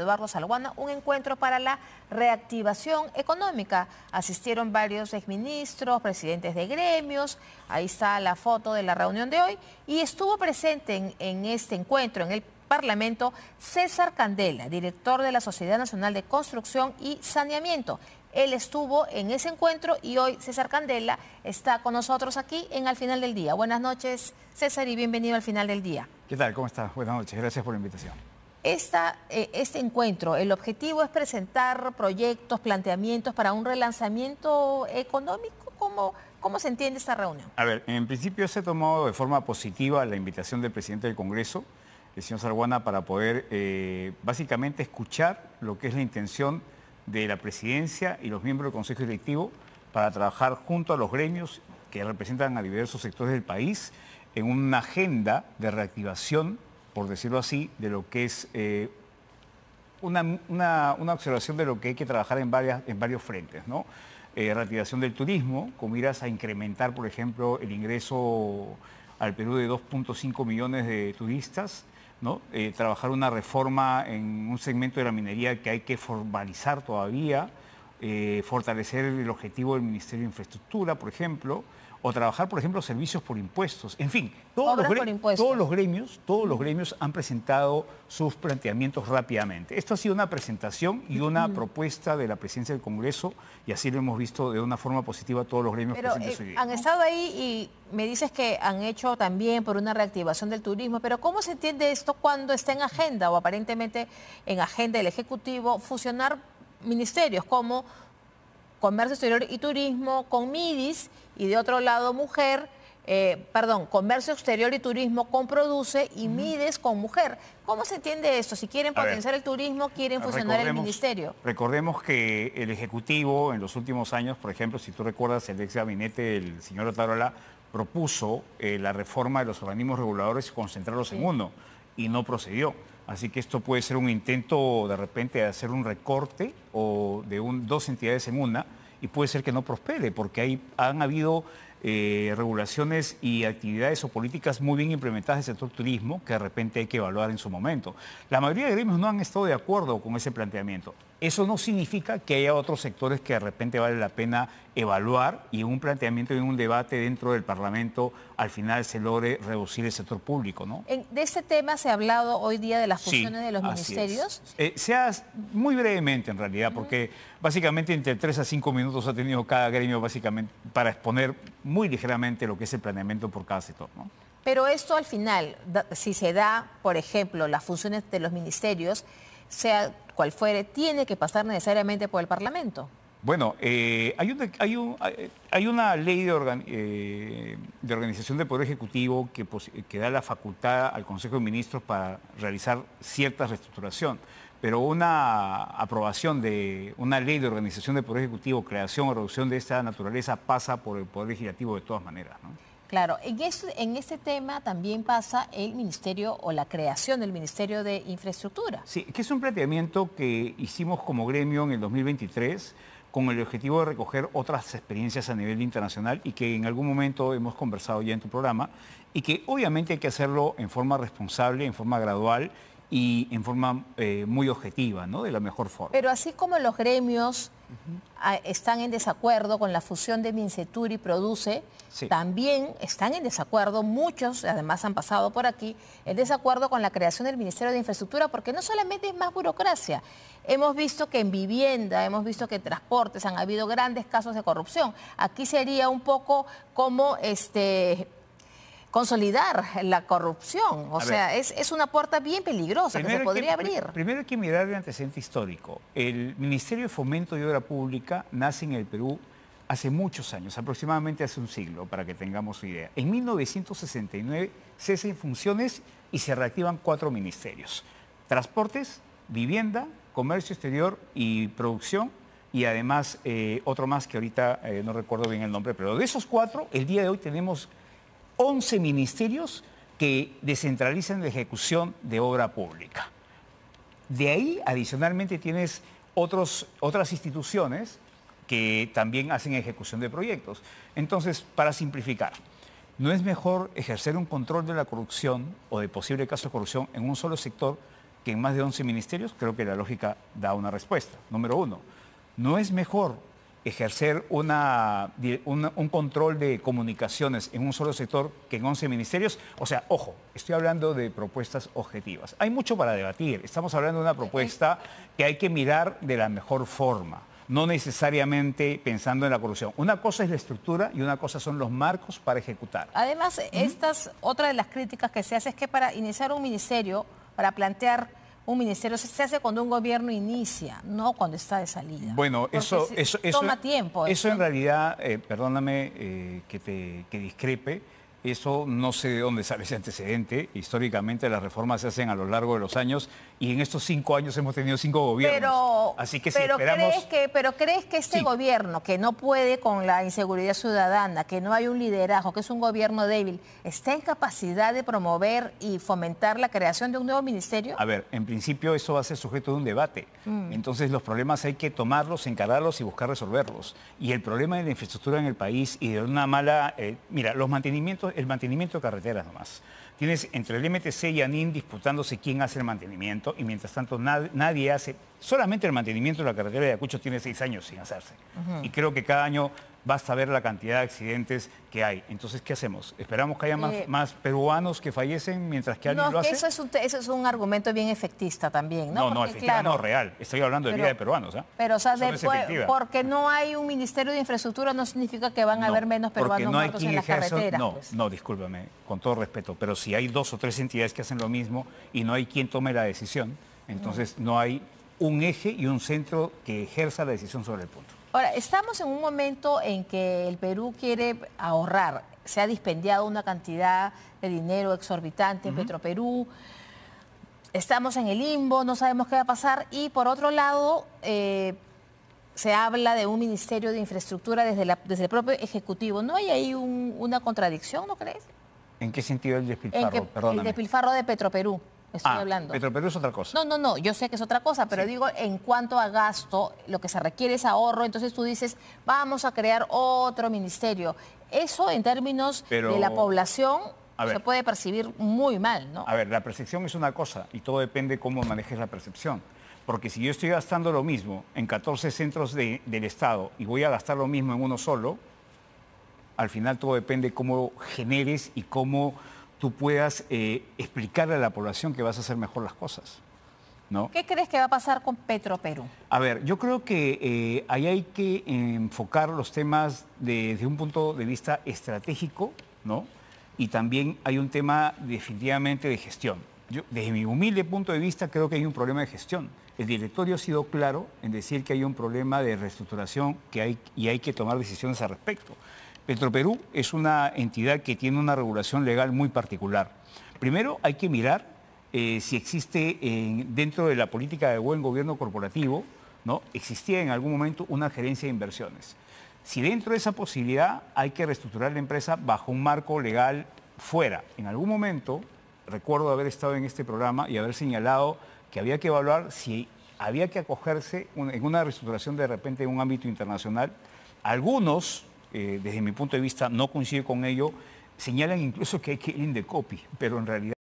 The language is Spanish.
Eduardo Salguana un encuentro para la reactivación económica. Asistieron varios exministros, presidentes de gremios, ahí está la foto de la reunión de hoy, y estuvo presente en, este encuentro, en el Parlamento, César Candela, director de la Sociedad Nacional de Construcción y Saneamiento. Él estuvo en ese encuentro y hoy César Candela está con nosotros aquí en Al Final del Día. Buenas noches, César, y bienvenido al Final del Día. ¿Qué tal? ¿Cómo estás? Buenas noches. Gracias por la invitación. Eh, este encuentro, el objetivo es presentar proyectos, planteamientos para un relanzamiento económico. ¿Cómo, se entiende esta reunión? A ver, en principio se tomó de forma positiva la invitación del presidente del Congreso, el señor Sarguana, para poder eh, básicamente escuchar lo que es la intención de la presidencia y los miembros del Consejo Directivo para trabajar junto a los gremios que representan a diversos sectores del país en una agenda de reactivación por decirlo así, de lo que es eh, una, observación de lo que hay que trabajar en, varias, en varios frentes, ¿no? Eh, retiración del turismo, con miras a incrementar, por ejemplo, el ingreso al Perú de 2.5 millones de turistas, ¿no? Eh, trabajar una reforma en un segmento de la minería que hay que formalizar todavía, fortalecer el objetivo del Ministerio de Infraestructura, por ejemplo, o trabajar, por ejemplo, servicios por impuestos. En fin, todos, los, todos los, gremios, todos los gremios han presentado sus planteamientos rápidamente. Esto ha sido una presentación y una propuesta de la presidencia del Congreso y así lo hemos visto de una forma positiva todos los gremios presentes eh, Han estado ahí y me dices que han hecho también por una reactivación del turismo, pero ¿cómo se entiende esto cuando está en agenda o aparentemente en agenda del Ejecutivo fusionar ministerios como Comercio Exterior y Turismo con MIDIS y de otro lado Mujer. Eh, perdón, Comercio Exterior y Turismo con Produce y Mides con Mujer. ¿Cómo se entiende esto? Si quieren potenciar el turismo, quieren fusionar el ministerio. Recordemos que el Ejecutivo en los últimos años, por ejemplo, si tú recuerdas el ex gabinete del señor Otarola, propuso eh, la reforma de los organismos reguladores y concentrarlos en uno y no procedió. Así que esto puede ser un intento de repente de hacer un recorte o de dos entidades en una y puede ser que no prospere porque ahí han habido eh, regulaciones y actividades o políticas muy bien implementadas en el sector turismo que de repente hay que evaluar en su momento. La mayoría de gremios no han estado de acuerdo con ese planteamiento. Eso no significa que haya otros sectores que de repente vale la pena evaluar y un planteamiento y un debate dentro del Parlamento al final se logre reducir el sector público, ¿no? de este tema se ha hablado hoy día de las funciones de los ministerios. Eh, sea muy brevemente en realidad, porque básicamente entre tres a cinco minutos ha tenido cada gremio básicamente para exponer muy ligeramente lo que es el planeamiento por cada sector, Pero esto al final, si se da, por ejemplo, las funciones de los ministerios, sea cual fuere, tiene que pasar necesariamente por el Parlamento? Bueno, eh, hay, una, ley de, organización eh, de, organización del Poder Ejecutivo que, da la facultad al Consejo de Ministros para realizar cierta reestructuración, pero una aprobación de una ley de organización del Poder Ejecutivo, creación o reducción de esta naturaleza, pasa por el Poder Legislativo de todas maneras. Claro, en, este tema también pasa el Ministerio o la creación del Ministerio de Infraestructura. Sí, que es un planteamiento que hicimos como gremio en el 2023 con el objetivo de recoger otras experiencias a nivel internacional y que en algún momento hemos conversado ya en tu programa y que obviamente hay que hacerlo en forma responsable, en forma gradual y en forma eh, muy objetiva, ¿no? De la mejor forma. Pero así como los gremios ah, están en desacuerdo con la fusión de Mincetur y Produce, también están en desacuerdo, muchos además han pasado por aquí, en desacuerdo con la creación del Ministerio de Infraestructura, porque no solamente es más burocracia, hemos visto que en vivienda, hemos visto que en transportes han habido grandes casos de corrupción. Aquí sería un poco como este consolidar la corrupción. O sea, es, una puerta bien peligrosa que se podría abrir. Primero hay que mirar el antecedente histórico. El Ministerio de Fomento y Obra Pública nace en el Perú hace muchos años, aproximadamente hace un siglo, para que tengamos idea. En 1969 cesan funciones y se reactivan cuatro ministerios. Transportes, vivienda, comercio exterior y producción y además eh, otro más que ahorita eh, no recuerdo bien el nombre, pero de esos cuatro, el día de hoy tenemos 11 ministerios que descentralizan la ejecución de obra pública. De ahí, adicionalmente, tienes otros, otras instituciones que también hacen ejecución de proyectos. Entonces, para simplificar, ¿no es mejor ejercer un control de la corrupción o de posible caso de corrupción en un solo sector que en más de 11 ministerios? Creo que la lógica da una respuesta. Número uno, ¿no es mejor ejercer una, un control de comunicaciones en un solo sector que en 11 ministerios. O sea, ojo, estoy hablando de propuestas objetivas. Hay mucho para debatir. Estamos hablando de una propuesta que hay que mirar de la mejor forma, no necesariamente pensando en la corrupción. Una cosa es la estructura y una cosa son los marcos para ejecutar. Además, estas, otra de las críticas que se hace es que para iniciar un ministerio, para plantear un ministerio se hace cuando un gobierno inicia, no cuando está de salida. Bueno, eso, eso, toma tiempo. Eso, en realidad, eh, perdóname eh, que te que discrepe eso no sé de dónde sale ese antecedente. Históricamente las reformas se hacen a lo largo de los años y en estos cinco años hemos tenido cinco gobiernos. Pero, Crees que, pero crees que este gobierno, que no puede con la inseguridad ciudadana, que no hay un liderazgo, que es un gobierno débil, está en capacidad de promover y fomentar la creación de un nuevo ministerio? A ver, en principio eso va a ser sujeto de un debate. Mm. Entonces los problemas hay que tomarlos, encararlos y buscar resolverlos. Y el problema de la infraestructura en el país y de una mala... Eh, mira, los mantenimientos el mantenimiento de carreteras nomás. Tienes entre el MTC y ANIN disputándose quién hace el mantenimiento y mientras tanto nadie hace, solamente el mantenimiento de la carretera de Acucho tiene seis años sin hacerse. Y creo que cada año basta ver la cantidad de accidentes que hay. Entonces, ¿qué hacemos? ¿Esperamos que haya más, eh, peruanos que fallecen mientras que alguien lo hace? Eso es, un, eso es un argumento bien efectista también, ¿no? No, no, efectiva no, real. Estoy hablando de vida de peruanos, ¿ah? Pero, o sea, porque no hay un Ministerio de Infraestructura no significa que van a haber menos peruanos muertos en las carretera. No, pues. no, discúlpame, con todo respeto, pero si hay dos o tres entidades que hacen lo mismo y no hay quien tome la decisión, entonces no hay un eje y un centro que ejerza la decisión sobre el punto. Ahora, estamos en un momento en que el Perú quiere ahorrar. Se ha dispendiado una cantidad de dinero exorbitante en Petroperú. Estamos en el limbo, no sabemos qué va a pasar. Y por otro lado, eh, se habla de un Ministerio de Infraestructura desde, el propio Ejecutivo. ¿No hay ahí una contradicción, no crees? ¿En qué sentido el despilfarro? En el despilfarro de Petroperú estoy ah, hablando. pero es otra cosa. No, no, no, yo sé que es otra cosa, pero digo, en cuanto a gasto, lo que se requiere es ahorro, entonces tú dices, vamos a crear otro ministerio. Eso en términos de la población se puede percibir muy mal, ¿no? A ver, la percepción es una cosa y todo depende cómo manejes la percepción. Porque si yo estoy gastando lo mismo en 14 centros del Estado y voy a gastar lo mismo en uno solo, al final todo depende cómo generes y cómo tú puedas eh, explicarle a la población que vas a hacer mejor las cosas. ¿No? ¿Qué crees que va a pasar con Petro Perú? A ver, yo creo que eh, ahí hay que enfocar los temas desde un punto de vista estratégico, ¿no? Y también hay un tema definitivamente de gestión. Yo, desde mi humilde punto de vista, creo que hay un problema de gestión. El directorio ha sido claro en decir que hay un problema de reestructuración y hay que tomar decisiones al respecto. Petroperú es una entidad que tiene una regulación legal muy particular. Primero hay que mirar eh, si existe dentro de la política de buen gobierno corporativo, ¿no? existía en algún momento una gerencia de inversiones. Si dentro de esa posibilidad hay que reestructurar la empresa bajo un marco legal fuera. En algún momento, recuerdo haber estado en este programa y haber señalado que había que evaluar si había que acogerse en una reestructuración de repente en un ámbito internacional. Algunos eh, desde mi punto de vista no coincide con ello, señalan incluso que hay que ir copy, pero en realidad